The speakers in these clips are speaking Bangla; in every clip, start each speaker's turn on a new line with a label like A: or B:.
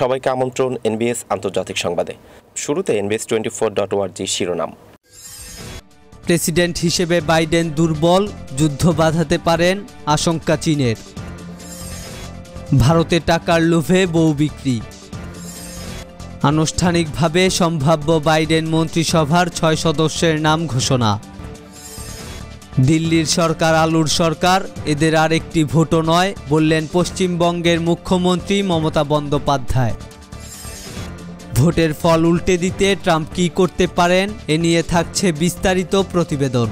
A: সবাইকে আমন্ত্রণ এনবিএস আন্তর্জাতিক সংবাদে শুরুতে এনবিএস টোয়েন্টি ফোর ডট ওয়ার্জি শিরোনাম প্রেসিডেন্ট হিসেবে বাইডেন দুর্বল যুদ্ধ বাধাতে পারেন আশঙ্কা চীনের ভারতে টাকার লোভে বউ বিক্রি আনুষ্ঠানিকভাবে সম্ভাব্য বাইডেন মন্ত্রিসভার ছয় সদস্যের নাম ঘোষণা দিল্লির সরকার আলুর সরকার এদের আর একটি ভোটও নয় বললেন পশ্চিমবঙ্গের মুখ্যমন্ত্রী মমতা বন্দ্যোপাধ্যায় ভোটের ফল উল্টে দিতে ট্রাম্প কী করতে পারেন এ নিয়ে থাকছে বিস্তারিত প্রতিবেদন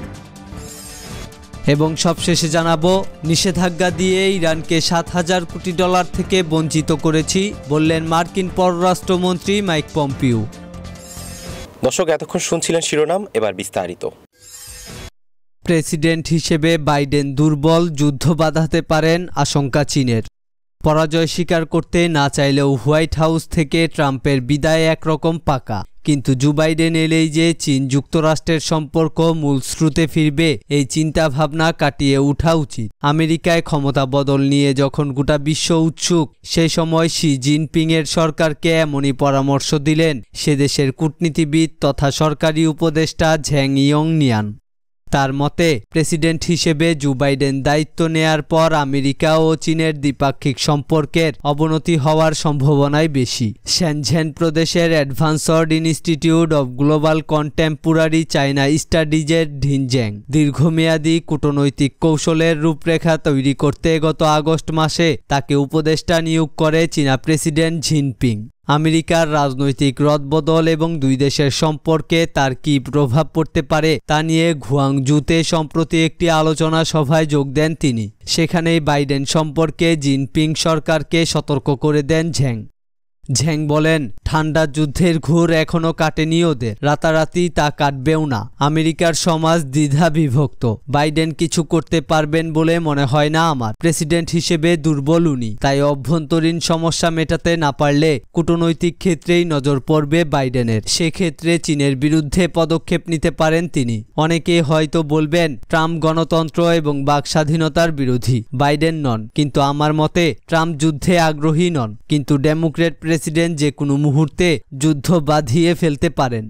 A: এবং সবশেষে জানাবো নিষেধাজ্ঞা দিয়ে ইরানকে সাত হাজার কোটি ডলার থেকে বঞ্চিত করেছি বললেন মার্কিন পররাষ্ট্রমন্ত্রী মাইক পম্পিও দর্শক এতক্ষণ শুনছিলেন শিরোনাম এবার বিস্তারিত প্রেসিডেন্ট হিসেবে বাইডেন দুর্বল যুদ্ধ বাধাতে পারেন আশঙ্কা চীনের পরাজয় স্বীকার করতে না চাইলেও হোয়াইট হাউস থেকে ট্রাম্পের বিদায় একরকম পাকা কিন্তু জু বাইডেন এলেই যে চীন যুক্তরাষ্ট্রের সম্পর্ক মূল স্রোতে ফিরবে এই চিন্তাভাবনা কাটিয়ে উঠা উচিত আমেরিকায় ক্ষমতা বদল নিয়ে যখন গোটা বিশ্ব উৎসুক সে সময় শি জিনপিংয়ের সরকারকে এমনই পরামর্শ দিলেন সে দেশের কূটনীতিবিদ তথা সরকারি উপদেষ্টা ঝ্যাং ইয়ং নিয়ান তার মতে প্রেসিডেন্ট হিসেবে জু বাইডেন দায়িত্ব নেয়ার পর আমেরিকা ও চীনের দ্বিপাক্ষিক সম্পর্কের অবনতি হওয়ার সম্ভাবনাই বেশি শ্যানঝেন প্রদেশের advanced institute of global contemporary China স্টাডিজের ঢিনজ্যাং দীর্ঘমেয়াদী কূটনৈতিক কৌশলের রূপরেখা তৈরি করতে গত আগস্ট মাসে তাকে উপদেষ্টা নিয়োগ করে চীনা প্রেসিডেন্ট জিনপিং আমেরিকার রাজনৈতিক রদবদল এবং দুই দেশের সম্পর্কে তার কি প্রভাব পড়তে পারে তা নিয়ে জুতে সম্প্রতি একটি আলোচনা সভায় যোগ দেন তিনি সেখানেই বাইডেন সম্পর্কে জিনপিং সরকারকে সতর্ক করে দেন ঝ্যাং ঝ্যাং বলেন ঠান্ডা যুদ্ধের ঘোর এখনও কাটেনি ওদের রাতারাতি তা কাটবেও না আমেরিকার সমাজ দ্বিধা বিভক্ত বাইডেন কিছু করতে পারবেন বলে মনে হয় না আমার প্রেসিডেন্ট হিসেবে দুর্বল উনি তাই অভ্যন্তরীণ সমস্যা মেটাতে না পারলে কূটনৈতিক ক্ষেত্রেই নজর পড়বে বাইডেনের সেক্ষেত্রে চীনের বিরুদ্ধে পদক্ষেপ নিতে পারেন তিনি অনেকে হয়তো বলবেন ট্রাম্প গণতন্ত্র এবং বাক স্বাধীনতার বিরোধী বাইডেন নন কিন্তু আমার মতে ট্রাম্প যুদ্ধে আগ্রহী নন কিন্তু ডেমোক্রেট প্রেসিডেন্ট যে কোনো মুহূর্তে যুদ্ধ বাঁধিয়ে ফেলতে পারেন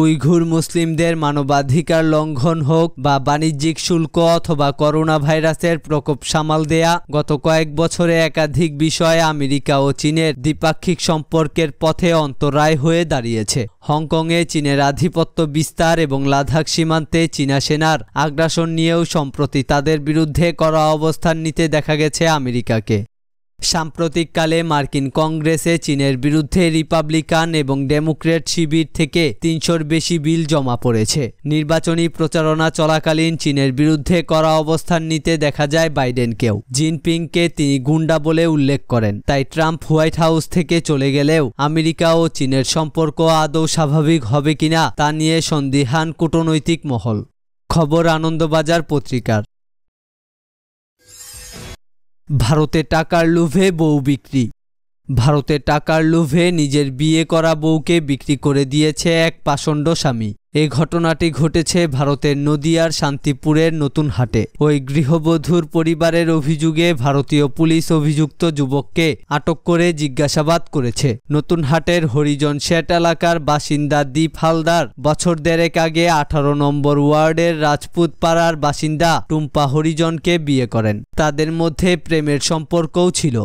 A: উইঘুর মুসলিমদের মানবাধিকার লঙ্ঘন হোক বা বাণিজ্যিক শুল্ক অথবা করোনা ভাইরাসের প্রকোপ সামাল দেয়া গত কয়েক বছরে একাধিক বিষয়ে আমেরিকা ও চীনের দ্বিপাক্ষিক সম্পর্কের পথে অন্তরায় হয়ে দাঁড়িয়েছে হংকংয়ে চীনের আধিপত্য বিস্তার এবং লাদাখ সীমান্তে চীনা সেনার আগ্রাসন নিয়েও সম্প্রতি তাদের বিরুদ্ধে করা অবস্থান নিতে দেখা গেছে আমেরিকাকে সাম্প্রতিককালে মার্কিন কংগ্রেসে চীনের বিরুদ্ধে রিপাবলিকান এবং ডেমোক্রেট শিবির থেকে তিনশোর বেশি বিল জমা পড়েছে নির্বাচনী প্রচারণা চলাকালীন চীনের বিরুদ্ধে করা অবস্থান নিতে দেখা যায় বাইডেনকেও জিনপিংকে তিনি গুন্ডা বলে উল্লেখ করেন তাই ট্রাম্প হোয়াইট হাউস থেকে চলে গেলেও আমেরিকা ও চীনের সম্পর্ক আদৌ স্বাভাবিক হবে কিনা তা নিয়ে সন্দিহান কূটনৈতিক মহল খবর আনন্দবাজার পত্রিকার ভারতে টাকার লোভে বউ বিক্রি ভারতে টাকার লোভে নিজের বিয়ে করা বউকে বিক্রি করে দিয়েছে এক পাষণ্ড স্বামী এই ঘটনাটি ঘটেছে ভারতের নদিয়ার শান্তিপুরের নতুন হাটে ওই গৃহবধূর পরিবারের অভিযোগে ভারতীয় পুলিশ অভিযুক্ত যুবককে আটক করে জিজ্ঞাসাবাদ করেছে নতুন হাটের হরিজন শেট এলাকার বাসিন্দা দীপ হালদার বছর দেড়েক আগে আঠারো নম্বর ওয়ার্ডের রাজপুত পাড়ার বাসিন্দা টুম্পা হরিজনকে বিয়ে করেন তাদের মধ্যে প্রেমের সম্পর্কও ছিল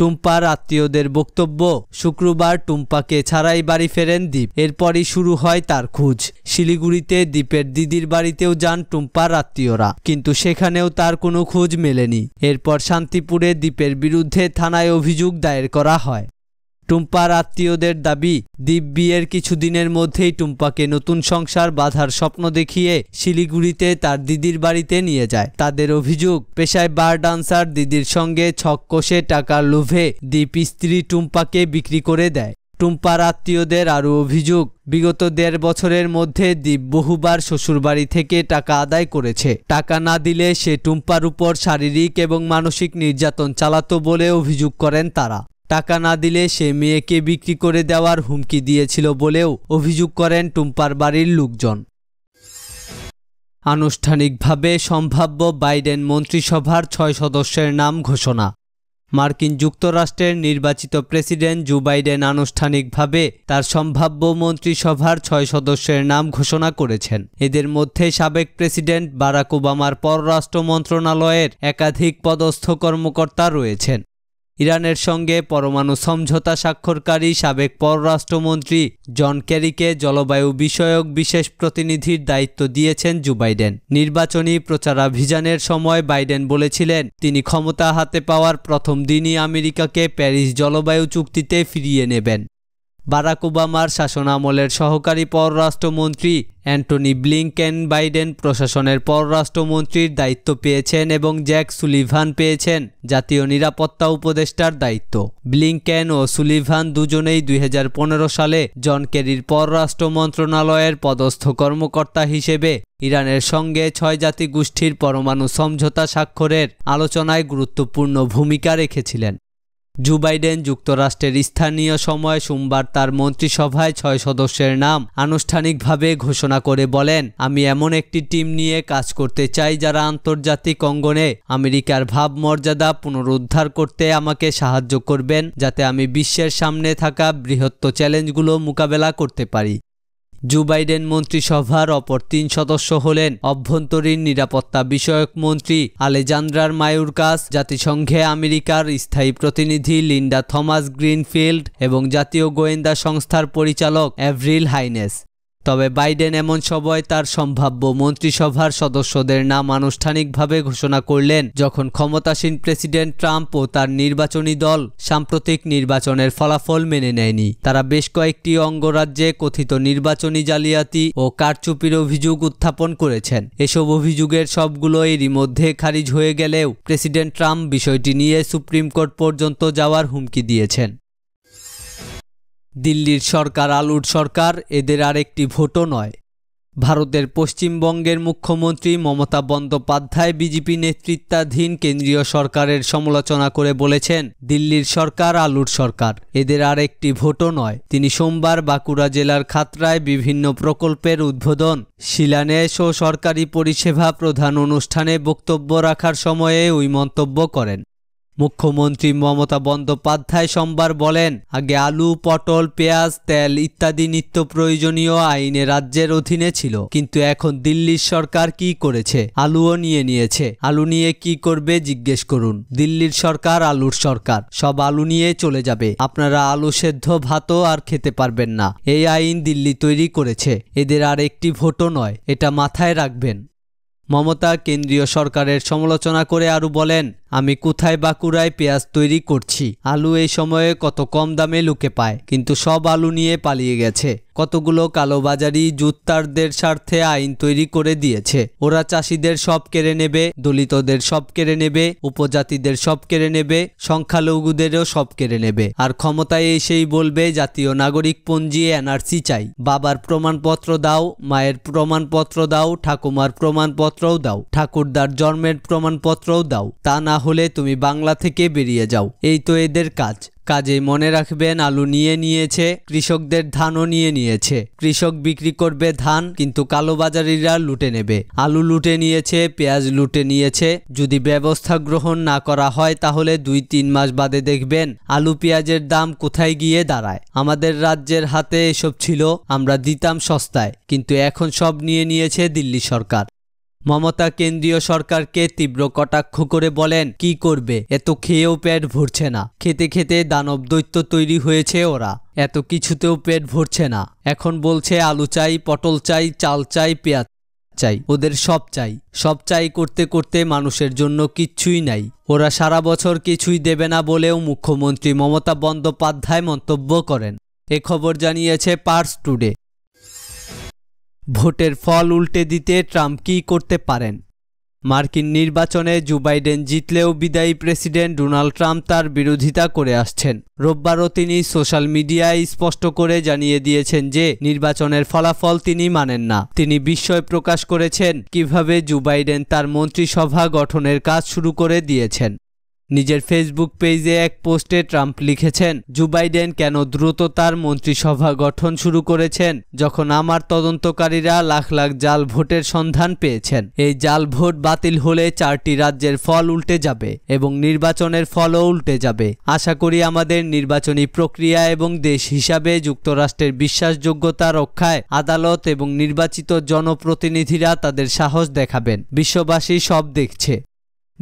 A: টুম্পার আত্মীয়দের বক্তব্য শুক্রবার টুম্পাকে ছাড়াই বাড়ি ফেরেন দ্বীপ এরপরই শুরু হয় তার খোঁজ শিলিগুড়িতে দ্বীপের দিদির বাড়িতেও যান টুম্পার আত্মীয়রা কিন্তু সেখানেও তার কোনো খোঁজ মেলেনি এরপর শান্তিপুরে দ্বীপের বিরুদ্ধে থানায় অভিযোগ দায়ের করা হয় টুম্পার আত্মীয়দের দাবি দ্বীপ বিয়ের কিছুদিনের মধ্যেই টুম্পাকে নতুন সংসার বাঁধার স্বপ্ন দেখিয়ে শিলিগুড়িতে তার দিদির বাড়িতে নিয়ে যায় তাদের অভিযোগ পেশায় বার ডান্সার দিদির সঙ্গে ছক কষে টাকার লোভে দ্বীপ স্ত্রী টুম্পাকে বিক্রি করে দেয় টুম্পার আত্মীয়দের আরও অভিযোগ বিগত দেড় বছরের মধ্যে দ্বীপ বহুবার শ্বশুরবাড়ি থেকে টাকা আদায় করেছে টাকা না দিলে সে টুম্পার উপর শারীরিক এবং মানসিক নির্যাতন চালাতো বলে অভিযোগ করেন তারা টাকা না দিলে সে মেয়েকে বিক্রি করে দেওয়ার হুমকি দিয়েছিল বলেও অভিযোগ করেন টুম্পার বাড়ির লোকজন আনুষ্ঠানিকভাবে সম্ভাব্য বাইডেন মন্ত্রিসভার ছয় সদস্যের নাম ঘোষণা মার্কিন যুক্তরাষ্ট্রের নির্বাচিত প্রেসিডেন্ট জো বাইডেন আনুষ্ঠানিকভাবে তার সম্ভাব্য মন্ত্রিসভার ছয় সদস্যের নাম ঘোষণা করেছেন এদের মধ্যে সাবেক প্রেসিডেন্ট বারাক ওবামার পররাষ্ট্র মন্ত্রণালয়ের একাধিক পদস্থ কর্মকর্তা রয়েছেন ইরানের সঙ্গে পরমাণু সমঝোতা স্বাক্ষরকারী সাবেক পররাষ্ট্রমন্ত্রী জন ক্যারিকে জলবায়ু বিষয়ক বিশেষ প্রতিনিধির দায়িত্ব দিয়েছেন জো বাইডেন নির্বাচনী প্রচারাভিযানের সময় বাইডেন বলেছিলেন তিনি ক্ষমতা হাতে পাওয়ার প্রথম দিনই আমেরিকাকে প্যারিস জলবায়ু চুক্তিতে ফিরিয়ে নেবেন বারাক ওবামার শাসনামলের সহকারী পররাষ্ট্রমন্ত্রী অ্যান্টনি ব্লিংকেন বাইডেন প্রশাসনের পররাষ্ট্রমন্ত্রীর দায়িত্ব পেয়েছেন এবং জ্যাক সুলিভান পেয়েছেন জাতীয় নিরাপত্তা উপদেষ্টার দায়িত্ব ব্লিংকেন ও সুলিভান দুজনেই দুই সালে জন কেরির পররাষ্ট্র মন্ত্রণালয়ের পদস্থ কর্মকর্তা হিসেবে ইরানের সঙ্গে ছয় জাতি গোষ্ঠীর পরমাণু সমঝোতা স্বাক্ষরের আলোচনায় গুরুত্বপূর্ণ ভূমিকা রেখেছিলেন জো বাইডেন যুক্তরাষ্ট্রের স্থানীয় সময় সোমবার তার মন্ত্রিসভায় ছয় সদস্যের নাম আনুষ্ঠানিকভাবে ঘোষণা করে বলেন আমি এমন একটি টিম নিয়ে কাজ করতে চাই যারা আন্তর্জাতিক অঙ্গনে আমেরিকার ভাবমর্যাদা পুনরুদ্ধার করতে আমাকে সাহায্য করবেন যাতে আমি বিশ্বের সামনে থাকা বৃহত্ত চ্যালেঞ্জগুলো মোকাবেলা করতে পারি জো বাইডেন মন্ত্রিসভার অপর তিন সদস্য হলেন অভ্যন্তরীণ নিরাপত্তা বিষয়ক মন্ত্রী আলেজান্দ্রার মায়ুরকাস জাতিসংঘে আমেরিকার স্থায়ী প্রতিনিধি লিন্ডা থমাস গ্রিনফিল্ড এবং জাতীয় গোয়েন্দা সংস্থার পরিচালক অ্যাভ্রিল হাইনেস তবে বাইডেন এমন সময় তার সম্ভাব্য মন্ত্রিসভার সদস্যদের নাম আনুষ্ঠানিকভাবে ঘোষণা করলেন যখন ক্ষমতাসীন প্রেসিডেন্ট ট্রাম্প ও তার নির্বাচনী দল সাম্প্রতিক নির্বাচনের ফলাফল মেনে নেয়নি তারা বেশ কয়েকটি অঙ্গরাজ্যে কথিত নির্বাচনী জালিয়াতি ও কারচুপির অভিযোগ উত্থাপন করেছেন এসব অভিযোগের সবগুলো এরই মধ্যে খারিজ হয়ে গেলেও প্রেসিডেন্ট ট্রাম্প বিষয়টি নিয়ে সুপ্রিম কোর্ট পর্যন্ত যাওয়ার হুমকি দিয়েছেন দিল্লির সরকার আলুর সরকার এদের আরেকটি ভোটও নয় ভারতের পশ্চিমবঙ্গের মুখ্যমন্ত্রী মমতা বন্দ্যোপাধ্যায় বিজেপি নেতৃত্বাধীন কেন্দ্রীয় সরকারের সমালোচনা করে বলেছেন দিল্লির সরকার আলুর সরকার এদের আর একটি ভোটও নয় তিনি সোমবার বাঁকুড়া জেলার খাতরায় বিভিন্ন প্রকল্পের উদ্বোধন শিলান্যাস ও সরকারি পরিষেবা প্রধান অনুষ্ঠানে বক্তব্য রাখার সময়ে ওই মন্তব্য করেন মুখ্যমন্ত্রী মমতা বন্দ্যোপাধ্যায় সোমবার বলেন আগে আলু পটল পেঁয়াজ তেল ইত্যাদি নিত্য প্রয়োজনীয় আইনে রাজ্যের অধীনে ছিল কিন্তু এখন দিল্লির সরকার কি করেছে আলুও নিয়ে নিয়েছে আলু নিয়ে কি করবে জিজ্ঞেস করুন দিল্লির সরকার আলুর সরকার সব আলু নিয়ে চলে যাবে আপনারা আলু সেদ্ধ ভাতও আর খেতে পারবেন না এই আইন দিল্লি তৈরি করেছে এদের আর একটি ভোটও নয় এটা মাথায় রাখবেন মমতা কেন্দ্রীয় সরকারের সমালোচনা করে আরও বলেন আমি কোথায় বাঁকুড়ায় পেঁয়াজ তৈরি করছি আলু এই সময়ে কত কম দামে লুকে পায় কিন্তু সব আলু নিয়ে পালিয়ে গেছে কতগুলো কালোবাজারি জুত্তারদের স্বার্থে আইন তৈরি করে দিয়েছে ওরা চাষিদের সব কেড়ে নেবে দলিতদের সব কেড়ে নেবে উপজাতিদের সব কেড়ে নেবে সংখ্যালঘুদেরও সব কেড়ে নেবে আর ক্ষমতায় এসেই বলবে জাতীয় নাগরিক পঞ্জি এনআরসি চাই বাবার প্রমাণপত্র দাও মায়ের প্রমাণপত্র দাও ঠাকুমার প্রমাণপত্রও দাও ঠাকুরদার জন্মের প্রমাণপত্রও দাও তা না হলে তুমি বাংলা থেকে বেরিয়ে যাও এই তো এদের কাজ কাজে মনে রাখবেন আলু নিয়ে নিয়েছে কৃষকদের ধানও নিয়ে নিয়েছে কৃষক বিক্রি করবে ধান কিন্তু কালোবাজারিরা লুটে নেবে আলু লুটে নিয়েছে পেঁয়াজ লুটে নিয়েছে যদি ব্যবস্থা গ্রহণ না করা হয় তাহলে দুই তিন মাস বাদে দেখবেন আলু পেঁয়াজের দাম কোথায় গিয়ে দাঁড়ায় আমাদের রাজ্যের হাতে এসব ছিল আমরা দিতাম সস্তায় কিন্তু এখন সব নিয়ে নিয়েছে দিল্লি সরকার মমতা কেন্দ্রীয় সরকারকে তীব্র কটাক্ষ করে বলেন কি করবে এত খেয়েও পেট ভরছে না খেতে খেতে দানব দৈত্য তৈরি হয়েছে ওরা এত কিছুতেও পেট ভরছে না এখন বলছে আলু চাই পটল চাই চাল চাই পেঁয়াজ চাই ওদের সব চাই সব চাই করতে করতে মানুষের জন্য কিচ্ছুই নাই ওরা সারা বছর কিছুই দেবে না বলেও মুখ্যমন্ত্রী মমতা বন্দ্যোপাধ্যায় মন্তব্য করেন এ খবর জানিয়েছে পার্স টুডে ভোটের ফল উল্টে দিতে ট্রাম্প কী করতে পারেন মার্কিন নির্বাচনে জো বাইডেন জিতলেও বিদায়ী প্রেসিডেন্ট ডোনাল্ড ট্রাম্প তার বিরোধিতা করে আসছেন রোববারও তিনি সোশ্যাল মিডিয়ায় স্পষ্ট করে জানিয়ে দিয়েছেন যে নির্বাচনের ফলাফল তিনি মানেন না তিনি বিস্ময় প্রকাশ করেছেন কিভাবে জো বাইডেন তার মন্ত্রিসভা গঠনের কাজ শুরু করে দিয়েছেন নিজের ফেসবুক পেজে এক পোস্টে ট্রাম্প লিখেছেন জো বাইডেন কেন দ্রুত তার মন্ত্রিসভা গঠন শুরু করেছেন যখন আমার তদন্তকারীরা লাখ লাখ জাল ভোটের সন্ধান পেয়েছেন এই জাল ভোট বাতিল হলে চারটি রাজ্যের ফল উল্টে যাবে এবং নির্বাচনের ফলও উল্টে যাবে আশা করি আমাদের নির্বাচনী প্রক্রিয়া এবং দেশ হিসাবে যুক্তরাষ্ট্রের বিশ্বাসযোগ্যতা রক্ষায় আদালত এবং নির্বাচিত জনপ্রতিনিধিরা তাদের সাহস দেখাবেন বিশ্ববাসী সব দেখছে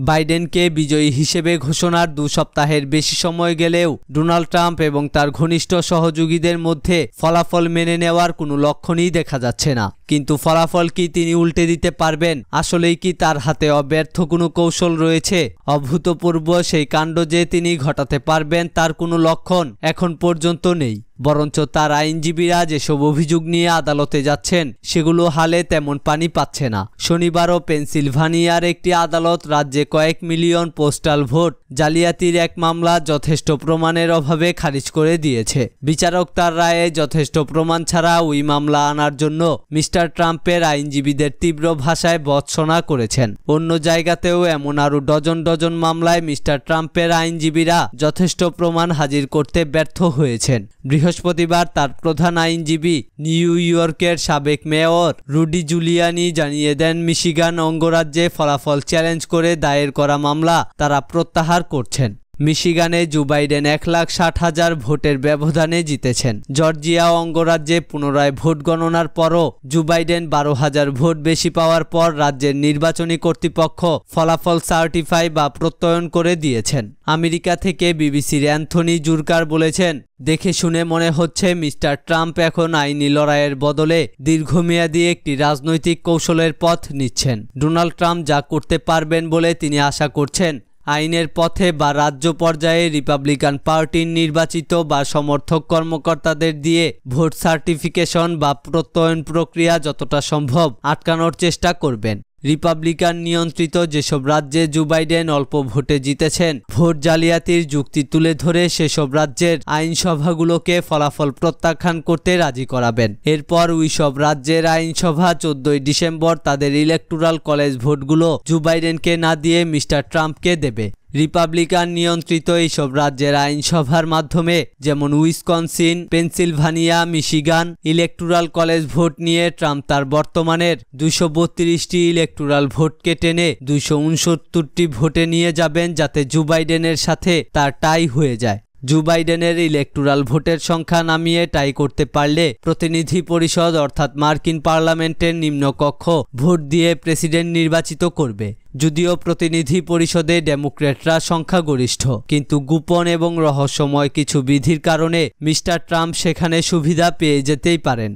A: বাইডেনকে বিজয়ী হিসেবে ঘোষণার দু সপ্তাহের বেশি সময় গেলেও ডোনাল্ড ট্রাম্প এবং তার ঘনিষ্ঠ সহযোগীদের মধ্যে ফলাফল মেনে নেওয়ার কোনো লক্ষণই দেখা যাচ্ছে না কিন্তু ফলাফল কি তিনি উল্টে দিতে পারবেন আসলেই কি তার হাতে অব্যর্থ কোনো কৌশল রয়েছে অভূতপূর্ব সেই কাণ্ড যে তিনি ঘটাতে পারবেন তার কোনো লক্ষণ এখন পর্যন্ত নেই বরঞ্চ তার আইনজীবীরা যেসব অভিযোগ নিয়ে আদালতে যাচ্ছেন সেগুলো হালে তেমন পানি পাচ্ছে না শনিবারও পেনসিলভানিয়ার একটি আদালত রাজ্যে কয়েক মিলিয়ন পোস্টাল ভোট জালিয়াতির এক মামলা যথেষ্ট প্রমাণের অভাবে খারিজ করে দিয়েছে বিচারক তার রায়ে যথেষ্ট প্রমাণ ছাড়া ওই মামলা আনার জন্য মিস্টার ট্রাম্পের আইনজীবীদের তীব্র ভাষায় বৎসনা করেছেন অন্য জায়গাতেও এমন আরও ডজন ডজন মামলায় মিস্টার ট্রাম্পের আইনজীবীরা যথেষ্ট প্রমাণ হাজির করতে ব্যর্থ হয়েছেন বৃহস্পতিবার বৃহস্পতিবার তার প্রধান আইনজীবী নিউ ইয়র্কের সাবেক মেয়র রুডি জুলিয়ানি জানিয়ে দেন মিশিগান অঙ্গরাজ্যে ফলাফল চ্যালেঞ্জ করে দায়ের করা মামলা তারা প্রত্যাহার করছেন মিশিগানে জো বাইডেন এক লাখ ষাট হাজার ভোটের ব্যবধানে জিতেছেন জর্জিয়া অঙ্গরাজ্যে পুনরায় ভোট গণনার পরও জো বাইডেন বারো হাজার ভোট বেশি পাওয়ার পর রাজ্যের নির্বাচনী কর্তৃপক্ষ ফলাফল সার্টিফাই বা প্রত্যয়ন করে দিয়েছেন আমেরিকা থেকে বিবিসির অ্যান্থনি জুরকার বলেছেন দেখে শুনে মনে হচ্ছে মিস্টার ট্রাম্প এখন আইনি লড়াইয়ের বদলে দীর্ঘমেয়াদী একটি রাজনৈতিক কৌশলের পথ নিচ্ছেন ডোনাল্ড ট্রাম্প যা করতে পারবেন বলে তিনি আশা করছেন আইনের পথে বা রাজ্য পর্যায়ে রিপাবলিকান পার্টির নির্বাচিত বা সমর্থক কর্মকর্তাদের দিয়ে ভোট সার্টিফিকেশন বা প্রত্যয়ন প্রক্রিয়া যতটা সম্ভব আটকানোর চেষ্টা করবেন রিপাবলিকান নিয়ন্ত্রিত যেসব রাজ্যে জো বাইডেন অল্প ভোটে জিতেছেন ভোট জালিয়াতির যুক্তি তুলে ধরে সেসব রাজ্যের আইনসভাগুলোকে ফলাফল প্রত্যাখ্যান করতে রাজি করাবেন এরপর ওইসব রাজ্যের আইনসভা চোদ্দই ডিসেম্বর তাদের ইলেকটোরাল কলেজ ভোটগুলো জো বাইডেনকে না দিয়ে মিস্টার ট্রাম্পকে দেবে রিপাবলিকান নিয়ন্ত্রিত এইসব রাজ্যের আইনসভার মাধ্যমে যেমন Wisconsin Pennsylvania Michigan electoral college vote নিয়ে ট্রাম্প তার বর্তমানের দুশো বত্রিশটি ইলেকট্রাল ভোটকে টেনে দুশো উনসত্তরটি ভোটে নিয়ে যাবেন যাতে জো বাইডেনের সাথে তার টাই হয়ে যায় জো বাইডেনের ইলেকটোরাল ভোটের সংখ্যা নামিয়ে টাই করতে পারলে প্রতিনিধি পরিষদ অর্থাৎ মার্কিন পার্লামেন্টের নিম্নকক্ষ ভোট দিয়ে প্রেসিডেন্ট নির্বাচিত করবে যদিও প্রতিনিধি পরিষদে ডেমোক্র্যাটরা সংখ্যাগরিষ্ঠ কিন্তু গোপন এবং রহস্যময় কিছু বিধির কারণে মিস্টার ট্রাম্প সেখানে সুবিধা পেয়ে যেতেই পারেন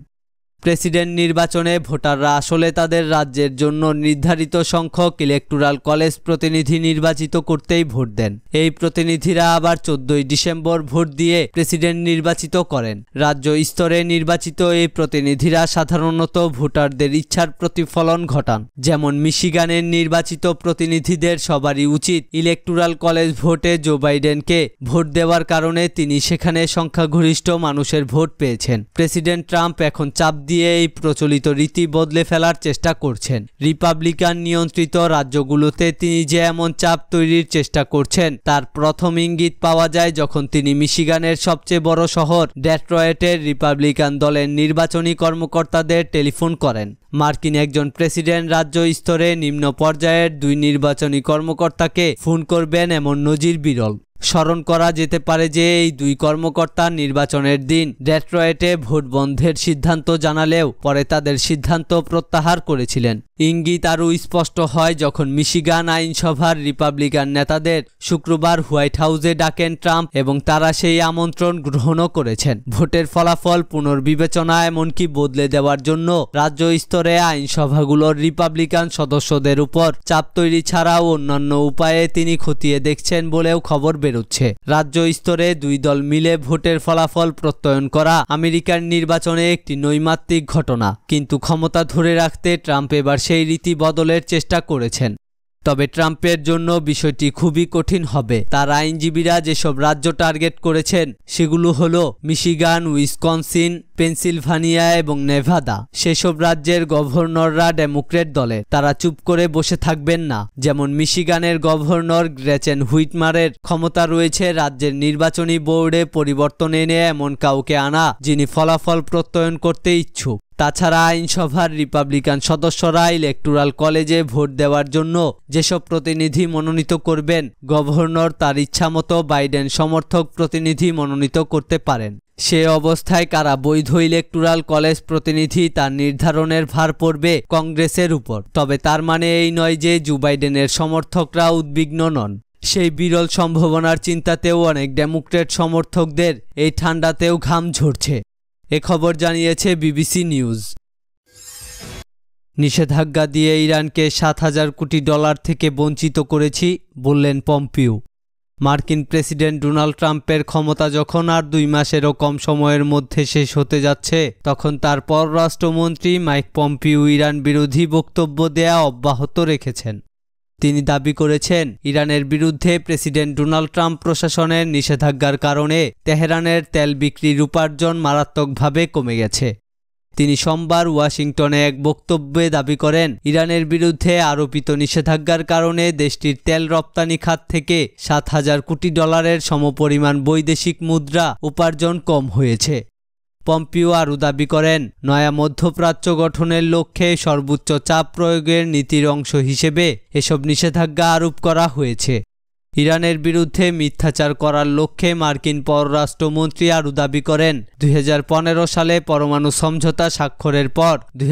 A: প্রেসিডেন্ট নির্বাচনে ভোটাররা আসলে তাদের রাজ্যের জন্য নির্ধারিত সংখ্যক ইলেকটোরাল কলেজ প্রতিনিধি নির্বাচিত করতেই ভোট দেন এই প্রতিনিধিরা আবার চোদ্দই ডিসেম্বর ভোট দিয়ে প্রেসিডেন্ট নির্বাচিত করেন রাজ্য স্তরে নির্বাচিত এই প্রতিনিধিরা সাধারণত ভোটারদের ইচ্ছার প্রতিফলন ঘটান যেমন মিশিগানের নির্বাচিত প্রতিনিধিদের সবারই উচিত ইলেকটোরাল কলেজ ভোটে জো বাইডেনকে ভোট দেওয়ার কারণে তিনি সেখানে সংখ্যাগরিষ্ঠ মানুষের ভোট পেয়েছেন প্রেসিডেন্ট ট্রাম্প এখন চাপ দিয়ে দিয়ে এই প্রচলিত রীতি বদলে ফেলার চেষ্টা করছেন রিপাবলিকান নিয়ন্ত্রিত রাজ্যগুলোতে তিনি যে এমন চাপ তৈরির চেষ্টা করছেন তার প্রথম ইঙ্গিত পাওয়া যায় যখন তিনি মিশিগানের সবচেয়ে বড় শহর ডেট্রয়েটের রিপাবলিকান দলের নির্বাচনী কর্মকর্তাদের টেলিফোন করেন মার্কিন একজন প্রেসিডেন্ট রাজ্য স্তরে নিম্ন পর্যায়ের দুই নির্বাচনী কর্মকর্তাকে ফোন করবেন এমন নজির বিরল স্মরণ করা যেতে পারে যে এই দুই কর্মকর্তা নির্বাচনের দিন ডেট্রয়েটে ভোট বন্ধের সিদ্ধান্ত জানালেও পরে তাদের সিদ্ধান্ত প্রত্যাহার করেছিলেন ইঙ্গিত আরও স্পষ্ট হয় যখন মিশিগান আইনসভার রিপাবলিকান নেতাদের শুক্রবার হোয়াইট হাউসে ডাকেন ট্রাম্প এবং তারা সেই আমন্ত্রণ গ্রহণও করেছেন ভোটের ফলাফল পুনর্বিবেচনা এমনকি বদলে দেওয়ার জন্য রাজ্য স্তরে আইনসভাগুলোর রিপাবলিকান সদস্যদের উপর চাপ তৈরি ছাড়াও অন্যান্য উপায়ে তিনি খতিয়ে দেখছেন বলেও খবর বেরোচ্ছে রাজ্য স্তরে দুই দল মিলে ভোটের ফলাফল প্রত্যয়ন করা আমেরিকার নির্বাচনে একটি নৈমাত্রিক ঘটনা কিন্তু ক্ষমতা ধরে রাখতে ট্রাম্প এবার সেই রীতি বদলের চেষ্টা করেছেন তবে ট্রাম্পের জন্য বিষয়টি খুবই কঠিন হবে তার আইনজীবীরা যেসব রাজ্য টার্গেট করেছেন সেগুলো হল মিশিগান উইসকনসিন পেনসিলভানিয়া এবং নেভাদা সেসব রাজ্যের গভর্নররা ডেমোক্রেট দলে তারা চুপ করে বসে থাকবেন না যেমন মিশিগানের গভর্নর গ্রেচেন হুইটমারের ক্ষমতা রয়েছে রাজ্যের নির্বাচনী বোর্ডে পরিবর্তন এনে এমন কাউকে আনা যিনি ফলাফল প্রত্যয়ন করতে ইচ্ছুক তাছাড়া আইনসভার রিপাবলিকান সদস্যরা ইলেকটোরাল কলেজে ভোট দেওয়ার জন্য যেসব প্রতিনিধি মনোনীত করবেন গভর্নর তার ইচ্ছামতো বাইডেন সমর্থক প্রতিনিধি মনোনীত করতে পারেন সে অবস্থায় কারা বৈধ ইলেকটোরাল কলেজ প্রতিনিধি তার নির্ধারণের ভার পড়বে কংগ্রেসের উপর তবে তার মানে এই নয় যে জু বাইডেনের সমর্থকরা উদ্বিগ্ন নন সেই বিরল সম্ভাবনার চিন্তাতেও অনেক ডেমোক্রেট সমর্থকদের এই ঠান্ডাতেও ঘাম ঝরছে এ খবর জানিয়েছে বিবিসি নিউজ নিষেধাজ্ঞা দিয়ে ইরানকে সাত হাজার কোটি ডলার থেকে বঞ্চিত করেছি বললেন পম্পিও মার্কিন প্রেসিডেন্ট ডোনাল্ড ট্রাম্পের ক্ষমতা যখন আর দুই মাসেরও কম সময়ের মধ্যে শেষ হতে যাচ্ছে তখন তার পররাষ্ট্রমন্ত্রী মাইক পম্পিও ইরান বিরোধী বক্তব্য দেয়া অব্যাহত রেখেছেন তিনি দাবি করেছেন ইরানের বিরুদ্ধে প্রেসিডেন্ট ডোনাল্ড ট্রাম্প প্রশাসনের নিষেধাজ্ঞার কারণে তেহরানের তেল বিক্রির উপার্জন মারাত্মকভাবে কমে গেছে তিনি সোমবার ওয়াশিংটনে এক বক্তব্যে দাবি করেন ইরানের বিরুদ্ধে আরোপিত নিষেধাজ্ঞার কারণে দেশটির তেল রপ্তানি খাত থেকে সাত হাজার কোটি ডলারের সমপরিমাণ বৈদেশিক মুদ্রা উপার্জন কম হয়েছে পম্পিও আরও দাবি করেন নয়া মধ্যপ্রাচ্য গঠনের লক্ষ্যে সর্বোচ্চ চাপ প্রয়োগের নীতির অংশ হিসেবে এসব নিষেধাজ্ঞা আরোপ করা হয়েছে ইরানের বিরুদ্ধে মিথ্যাচার করার লক্ষ্যে মার্কিন পররাষ্ট্রমন্ত্রী আরও দাবি করেন দুই সালে পরমাণু সমঝোতা স্বাক্ষরের পর দুই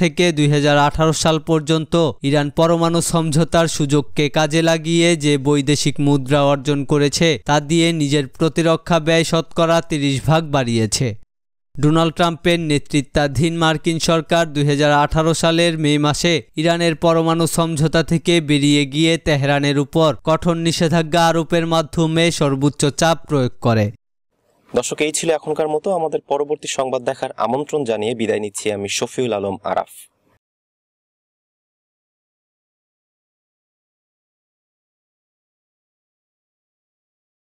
A: থেকে দুই সাল পর্যন্ত ইরান পরমাণু সমঝোতার সুযোগকে কাজে লাগিয়ে যে বৈদেশিক মুদ্রা অর্জন করেছে তা দিয়ে নিজের প্রতিরক্ষা ব্যয় শতকরা তিরিশ ভাগ বাড়িয়েছে ডোনাল্ড ট্রাম্পের নেতৃত্বাধীন মার্কিন সরকার দুই সালের মে মাসে ইরানের পরমাণু সমঝোতা থেকে বেরিয়ে গিয়ে তেহরানের উপর কঠোর নিষেধাজ্ঞা আরোপের মাধ্যমে সর্বোচ্চ চাপ প্রয়োগ করে দর্শক এই ছিল এখনকার মতো আমাদের পরবর্তী সংবাদ দেখার আমন্ত্রণ জানিয়ে বিদায় নিচ্ছি আমি শফিউল আলম আরাফ